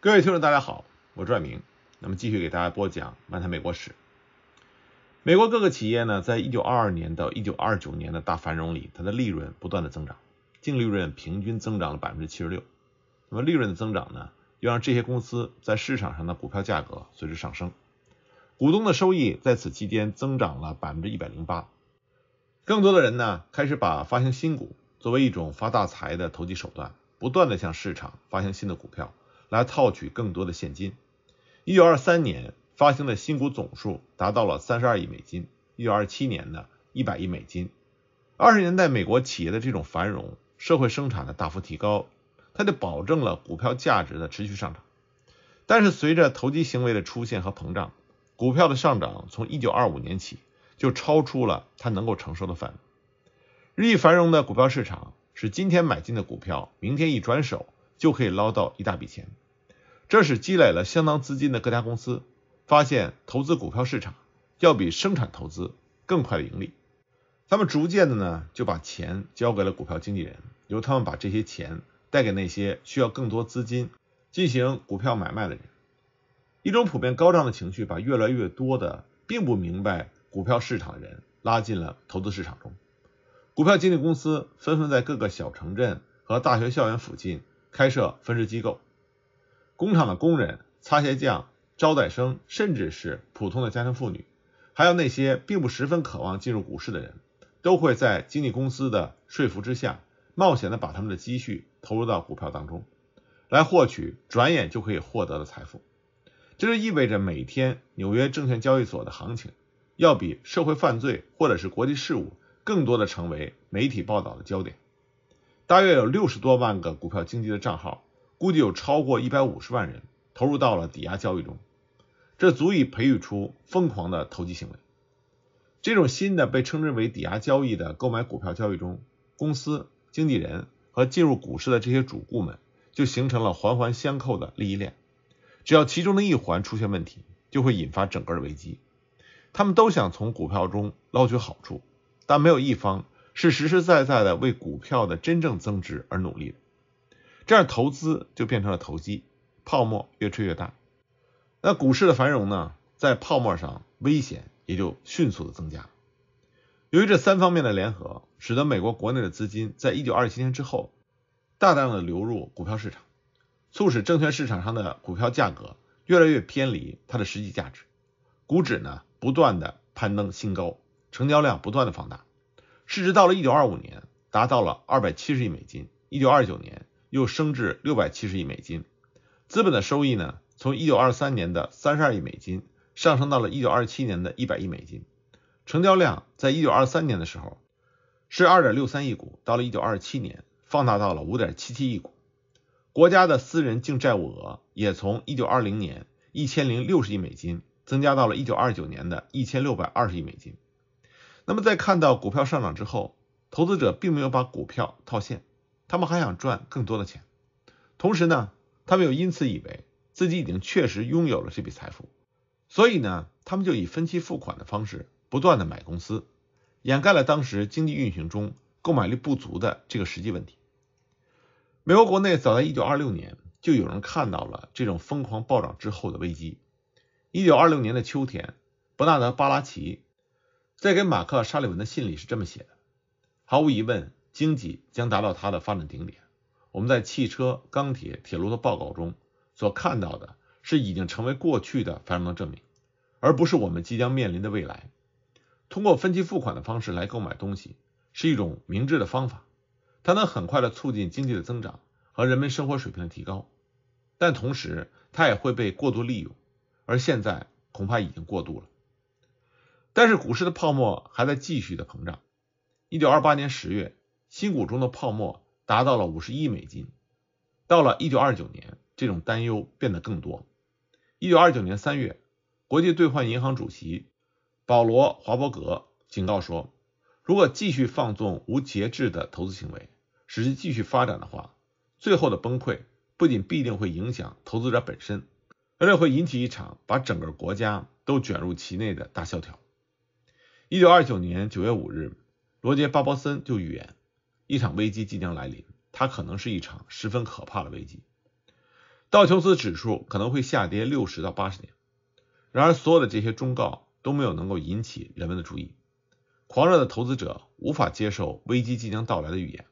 各位听众，大家好，我是转明。那么继续给大家播讲《漫谈美国史》。美国各个企业呢，在一九二二年到一九二九年的大繁荣里，它的利润不断的增长，净利润平均增长了百分之七十六。那么利润的增长呢，又让这些公司在市场上的股票价格随之上升，股东的收益在此期间增长了百分之一百零八。更多的人呢，开始把发行新股作为一种发大财的投机手段，不断的向市场发行新的股票。来套取更多的现金。一九二三年发行的新股总数达到了三十二亿美金，一九二七年呢一百亿美金。二十年代美国企业的这种繁荣，社会生产的大幅提高，它就保证了股票价值的持续上涨。但是随着投机行为的出现和膨胀，股票的上涨从一九二五年起就超出了它能够承受的范围。日益繁荣的股票市场是今天买进的股票，明天一转手。就可以捞到一大笔钱，这使积累了相当资金的各家公司发现投资股票市场要比生产投资更快的盈利，他们逐渐的呢就把钱交给了股票经纪人，由他们把这些钱带给那些需要更多资金进行股票买卖的人。一种普遍高涨的情绪把越来越多的并不明白股票市场的人拉进了投资市场中，股票经纪公司纷纷在各个小城镇和大学校园附近。开设分支机构，工厂的工人、擦鞋匠、招待生，甚至是普通的家庭妇女，还有那些并不十分渴望进入股市的人，都会在经纪公司的说服之下，冒险的把他们的积蓄投入到股票当中，来获取转眼就可以获得的财富。这就意味着每天纽约证券交易所的行情，要比社会犯罪或者是国际事务更多的成为媒体报道的焦点。大约有六十多万个股票经纪的账号，估计有超过一百五十万人投入到了抵押交易中，这足以培育出疯狂的投机行为。这种新的被称之为抵押交易的购买股票交易中，公司、经纪人和进入股市的这些主顾们就形成了环环相扣的利益链。只要其中的一环出现问题，就会引发整个的危机。他们都想从股票中捞取好处，但没有一方。是实实在在的为股票的真正增值而努力的，这样投资就变成了投机，泡沫越吹越大。那股市的繁荣呢，在泡沫上危险也就迅速的增加。由于这三方面的联合，使得美国国内的资金在一九二七年之后大量的流入股票市场，促使证券市场上的股票价格越来越偏离它的实际价值，股指呢不断的攀登新高，成交量不断的放大。市值到了一九二五年达到了二百七十亿美金，一九二九年又升至六百七十亿美金。资本的收益呢，从一九二三年的三十二亿美金上升到了一九二七年的一百亿美金。成交量在一九二三年的时候是二点六三亿股，到了一九二七年放大到了五点七七亿股。国家的私人净债务额也从一九二零年一千零六十亿美金增加到了一九二九年的一千六百二十亿美金。那么，在看到股票上涨之后，投资者并没有把股票套现，他们还想赚更多的钱。同时呢，他们又因此以为自己已经确实拥有了这笔财富，所以呢，他们就以分期付款的方式不断的买公司，掩盖了当时经济运行中购买力不足的这个实际问题。美国国内早在一九二六年就有人看到了这种疯狂暴涨之后的危机。一九二六年的秋天，伯纳德·巴拉奇。在给马克·沙利文的信里是这么写的：毫无疑问，经济将达到它的发展顶点。我们在汽车、钢铁、铁路的报告中所看到的是已经成为过去的繁荣的证明，而不是我们即将面临的未来。通过分期付款的方式来购买东西是一种明智的方法，它能很快地促进经济的增长和人们生活水平的提高。但同时，它也会被过度利用，而现在恐怕已经过度了。但是股市的泡沫还在继续的膨胀。一九二八年十月，新股中的泡沫达到了五十亿美金。到了一九二九年，这种担忧变得更多。一九二九年三月，国际兑换银行主席保罗·华伯格警告说：“如果继续放纵无节制的投资行为，使其继续发展的话，最后的崩溃不仅必定会影响投资者本身，而且会引起一场把整个国家都卷入其内的大萧条。”一九二九年九月五日，罗杰·巴伯森就预言，一场危机即将来临，它可能是一场十分可怕的危机，道琼斯指数可能会下跌六十到八十年。然而，所有的这些忠告都没有能够引起人们的注意，狂热的投资者无法接受危机即将到来的预言，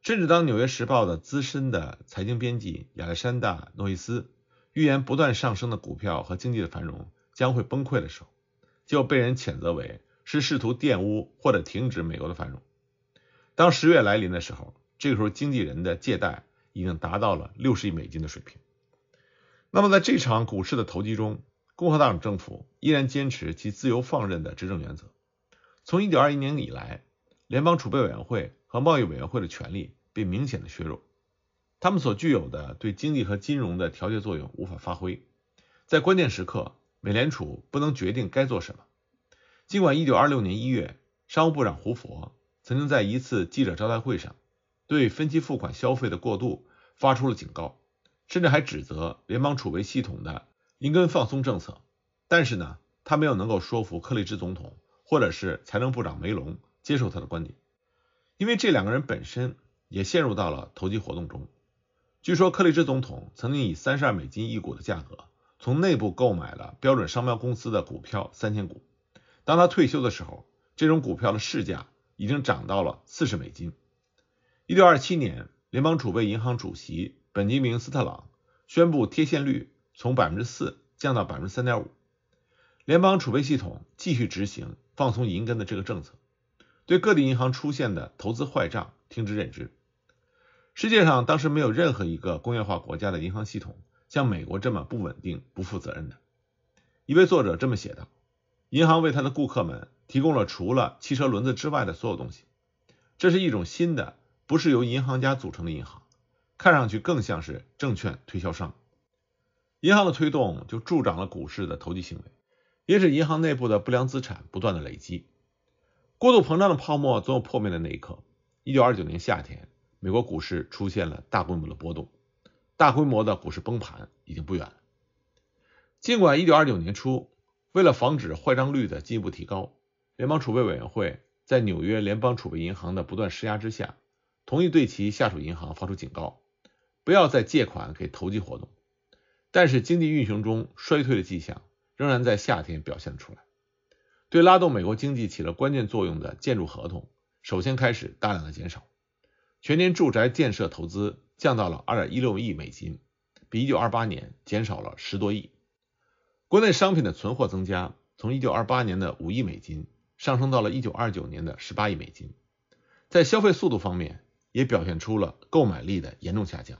甚至当《纽约时报》的资深的财经编辑亚历山大·诺伊斯预言不断上升的股票和经济的繁荣将会崩溃的时候。就被人谴责为是试图玷污或者停止美国的繁荣。当十月来临的时候，这个时候经纪人的借贷已经达到了六十亿美金的水平。那么在这场股市的投机中，共和党政府依然坚持其自由放任的执政原则。从1921年以来，联邦储备委员会和贸易委员会的权力被明显的削弱，他们所具有的对经济和金融的调节作用无法发挥，在关键时刻。美联储不能决定该做什么。尽管1926年1月，商务部长胡佛曾经在一次记者招待会上对分期付款消费的过度发出了警告，甚至还指责联邦储备系统的银根放松政策，但是呢，他没有能够说服克利兹总统或者是财政部长梅隆接受他的观点，因为这两个人本身也陷入到了投机活动中。据说克利兹总统曾经以32美金一股的价格。从内部购买了标准商标公司的股票三千股。当他退休的时候，这种股票的市价已经涨到了四十美金。一六二七年，联邦储备银行主席本杰明·斯特朗宣布贴现率从百分之四降到百分之三点五。联邦储备系统继续执行放松银根的这个政策，对各地银行出现的投资坏账听之任之。世界上当时没有任何一个工业化国家的银行系统。像美国这么不稳定、不负责任的，一位作者这么写道：“银行为他的顾客们提供了除了汽车轮子之外的所有东西。这是一种新的，不是由银行家组成的银行，看上去更像是证券推销商。银行的推动就助长了股市的投机行为，也使银行内部的不良资产不断的累积。过度膨胀的泡沫总有破灭的那一刻。一九二九年夏天，美国股市出现了大规模的波动。”大规模的股市崩盘已经不远。尽管1929年初，为了防止坏账率的进一步提高，联邦储备委员会在纽约联邦储备银行的不断施压之下，同意对其下属银行发出警告，不要再借款给投机活动。但是，经济运行中衰退的迹象仍然在夏天表现出来。对拉动美国经济起了关键作用的建筑合同，首先开始大量的减少。全年住宅建设投资。降到了二点一六亿美金，比一九二八年减少了十多亿。国内商品的存货增加，从一九二八年的五亿美金上升到了一九二九年的十八亿美金。在消费速度方面，也表现出了购买力的严重下降。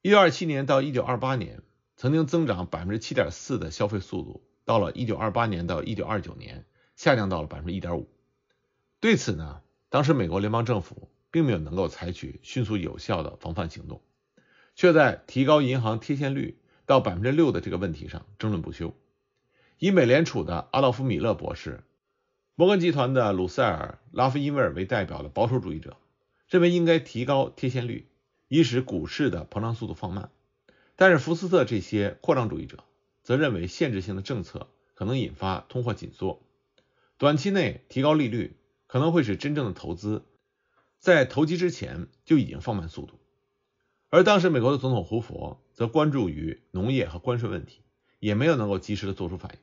一九二七年到一九二八年曾经增长百分之七点四的消费速度，到了一九二八年到一九二九年下降到了百分之一点五。对此呢，当时美国联邦政府。并没有能够采取迅速有效的防范行动，却在提高银行贴现率到百分之六的这个问题上争论不休。以美联储的阿道夫米勒博士、摩根集团的鲁塞尔·拉夫因维尔为代表的保守主义者，认为应该提高贴现率，以使股市的膨胀速度放慢；但是福斯特这些扩张主义者则认为，限制性的政策可能引发通货紧缩，短期内提高利率可能会使真正的投资。在投机之前就已经放慢速度，而当时美国的总统胡佛则关注于农业和关税问题，也没有能够及时的做出反应。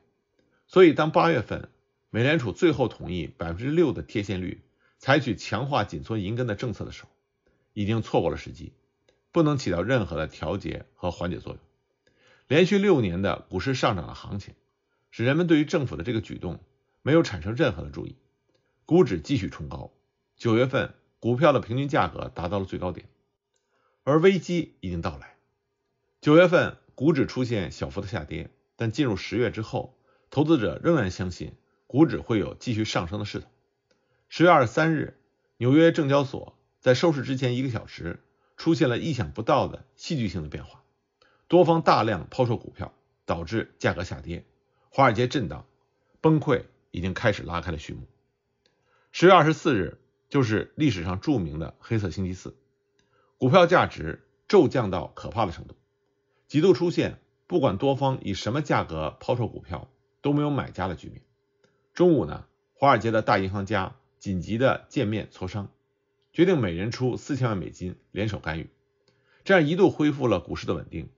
所以，当八月份美联储最后同意百分之六的贴现率，采取强化紧缩银根的政策的时候，已经错过了时机，不能起到任何的调节和缓解作用。连续六年的股市上涨的行情，使人们对于政府的这个举动没有产生任何的注意，股指继续冲高。九月份。股票的平均价格达到了最高点，而危机已经到来。九月份股指出现小幅的下跌，但进入十月之后，投资者仍然相信股指会有继续上升的势头。十月二十三日，纽约证交所在收市之前一个小时出现了意想不到的戏剧性的变化，多方大量抛售股票，导致价格下跌，华尔街震荡崩溃已经开始拉开了序幕。十月二十四日。就是历史上著名的黑色星期四，股票价值骤降到可怕的程度，极度出现不管多方以什么价格抛售股票都没有买家的局面。中午呢，华尔街的大银行家紧急的见面磋商，决定每人出四千万美金联手干预，这样一度恢复了股市的稳定。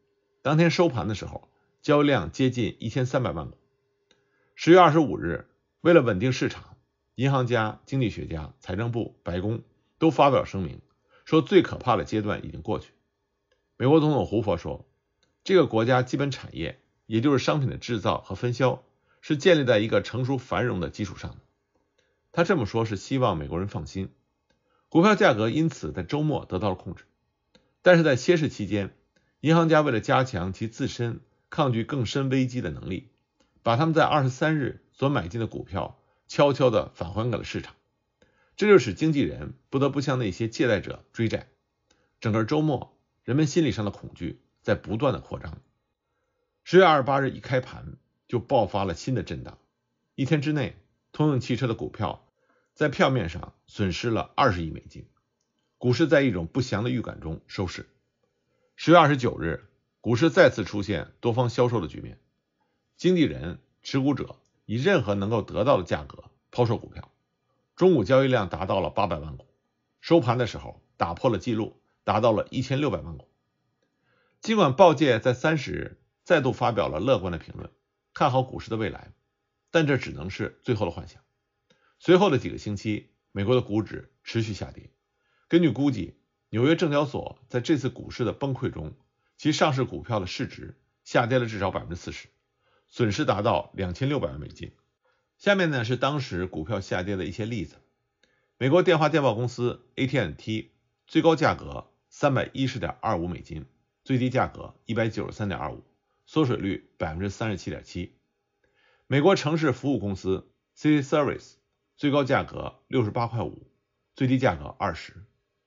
当天收盘的时候，交易量接近一千三百万股。十月二十五日，为了稳定市场。银行家、经济学家、财政部、白宫都发表声明，说最可怕的阶段已经过去。美国总统胡佛说：“这个国家基本产业，也就是商品的制造和分销，是建立在一个成熟繁荣的基础上的。”他这么说，是希望美国人放心。股票价格因此在周末得到了控制。但是在歇市期间，银行家为了加强其自身抗拒更深危机的能力，把他们在二十三日所买进的股票。悄悄地返还给了市场，这就使经纪人不得不向那些借贷者追债。整个周末，人们心理上的恐惧在不断的扩张。十月二十八日一开盘就爆发了新的震荡，一天之内，通用汽车的股票在票面上损失了二十亿美金。股市在一种不祥的预感中收市。十月二十九日，股市再次出现多方销售的局面，经纪人、持股者。以任何能够得到的价格抛售股票，中午交易量达到了八百万股，收盘的时候打破了记录，达到了一千六百万股。尽管报界在三十日再度发表了乐观的评论，看好股市的未来，但这只能是最后的幻想。随后的几个星期，美国的股指持续下跌。根据估计，纽约证交所在这次股市的崩溃中，其上市股票的市值下跌了至少百分之四十。损失达到两千六百万美金。下面呢是当时股票下跌的一些例子：美国电话电报公司 （AT&T） 最高价格三百一十点二五美金，最低价格一百九十三点二五，缩水率百分之三十七点七；美国城市服务公司 （City Service） 最高价格六十八块五，最低价格二十，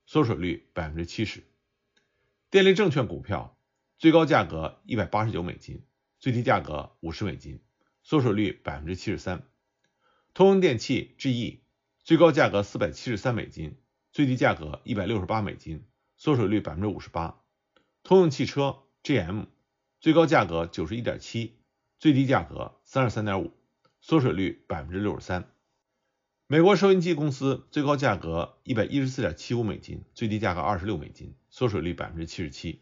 缩水率百分之七十；电力证券股票最高价格一百八十九美金。最低价格五十美金，缩水率百分之七十三。通用电器 （GE） 最高价格四百七十三美金，最低价格一百六十八美金，缩水率百分之五十八。通用汽车 （GM） 最高价格九十一点七，最低价格三十三点五，缩水率百分之六十三。美国收音机公司最高价格一百一十四点七五美金，最低价格二十六美金，缩水率百分之七十七。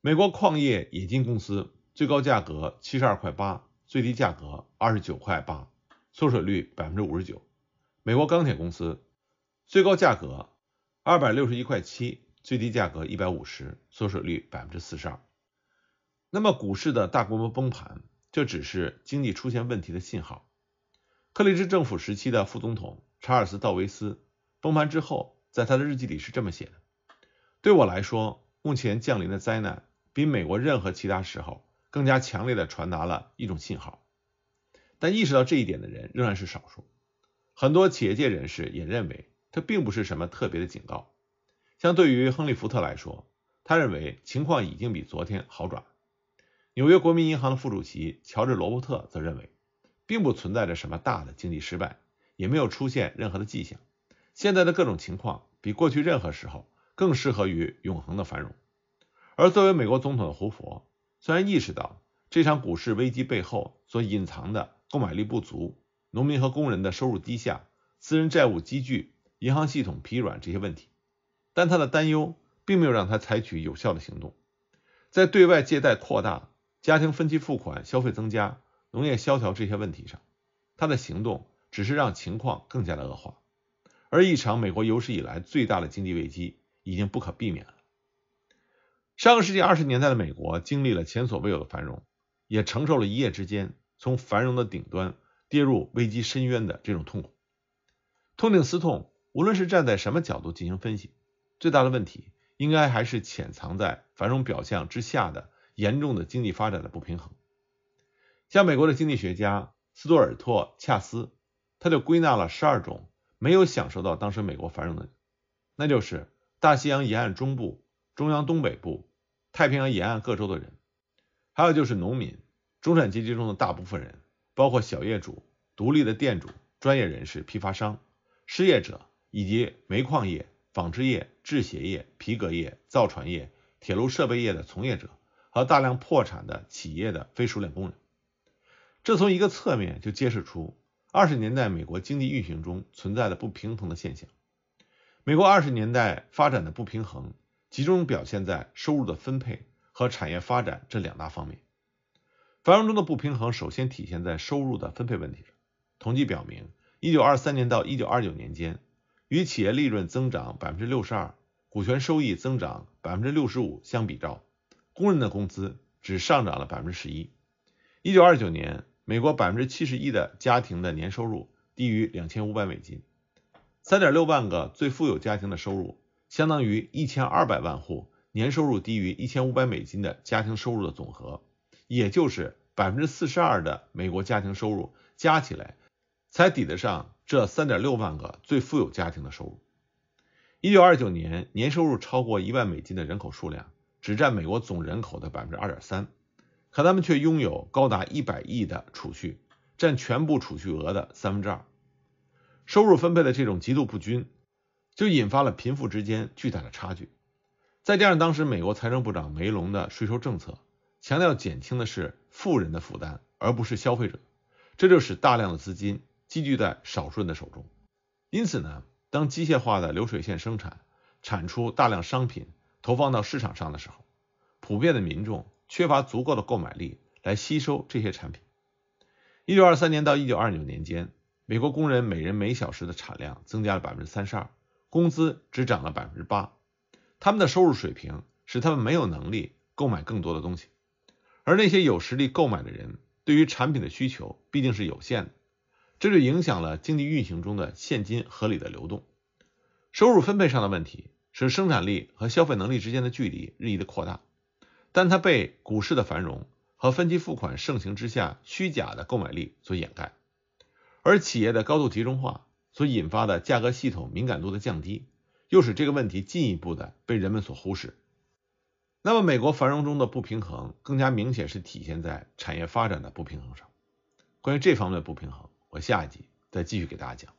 美国矿业冶金公司。最高价格七十二块八，最低价格二十九块八，缩水率百分之五十九。美国钢铁公司最高价格二百六十一块七，最低价格一百五十，缩水率百分之四十二。那么股市的大规模崩盘，这只是经济出现问题的信号。克里斯政府时期的副总统查尔斯·道维斯，崩盘之后，在他的日记里是这么写的：“对我来说，目前降临的灾难，比美国任何其他时候。”更加强烈的传达了一种信号，但意识到这一点的人仍然是少数。很多企业界人士也认为，这并不是什么特别的警告。相对于亨利·福特来说，他认为情况已经比昨天好转。纽约国民银行的副主席乔治·罗伯特则认为，并不存在着什么大的经济失败，也没有出现任何的迹象。现在的各种情况比过去任何时候更适合于永恒的繁荣。而作为美国总统的胡佛。虽然意识到这场股市危机背后所隐藏的购买力不足、农民和工人的收入低下、私人债务积聚、银行系统疲软这些问题，但他的担忧并没有让他采取有效的行动。在对外借贷扩大、家庭分期付款消费增加、农业萧条这些问题上，他的行动只是让情况更加的恶化，而一场美国有史以来最大的经济危机已经不可避免了。上个世纪二十年代的美国经历了前所未有的繁荣，也承受了一夜之间从繁荣的顶端跌入危机深渊的这种痛苦。痛定思痛，无论是站在什么角度进行分析，最大的问题应该还是潜藏在繁荣表象之下的严重的经济发展的不平衡。像美国的经济学家斯多尔特·恰斯，他就归纳了十二种没有享受到当时美国繁荣的，那就是大西洋沿岸中部、中央东北部。太平洋沿岸各州的人，还有就是农民、中产阶级中的大部分人，包括小业主、独立的店主、专业人士、批发商、失业者，以及煤矿业、纺织业、制鞋业、皮革业、造船业、铁路设备业的从业者和大量破产的企业的非熟练工人。这从一个侧面就揭示出二十年代美国经济运行中存在的不平衡的现象。美国二十年代发展的不平衡。集中表现在收入的分配和产业发展这两大方面。繁荣中的不平衡首先体现在收入的分配问题上。统计表明，1923年到1929年间，与企业利润增长62%，股权收益增长65%相比照，工人的工资只上涨了11%。1929年，美国71%的家庭的年收入低于2500美金，3.6万个最富有家庭的收入。相当于一千二百万户年收入低于一千五百美金的家庭收入的总和，也就是百分之四十二的美国家庭收入加起来，才抵得上这三点六万个最富有家庭的收入。一九二九年年收入超过一万美金的人口数量只占美国总人口的百分之二点三，可他们却拥有高达一百亿的储蓄，占全部储蓄额的三分之二。收入分配的这种极度不均。就引发了贫富之间巨大的差距，再加上当时美国财政部长梅隆的税收政策，强调减轻的是富人的负担，而不是消费者，这就使大量的资金积聚在少数人的手中。因此呢，当机械化的流水线生产产出大量商品，投放到市场上的时候，普遍的民众缺乏足够的购买力来吸收这些产品。一九二三年到一九二九年间，美国工人每人每小时的产量增加了百分之三十二。工资只涨了百分之八，他们的收入水平使他们没有能力购买更多的东西，而那些有实力购买的人对于产品的需求毕竟是有限的，这就影响了经济运行中的现金合理的流动。收入分配上的问题使生产力和消费能力之间的距离日益的扩大，但它被股市的繁荣和分期付款盛行之下虚假的购买力所掩盖，而企业的高度集中化。所引发的价格系统敏感度的降低，又使这个问题进一步的被人们所忽视。那么，美国繁荣中的不平衡，更加明显是体现在产业发展的不平衡上。关于这方面的不平衡，我下一集再继续给大家讲。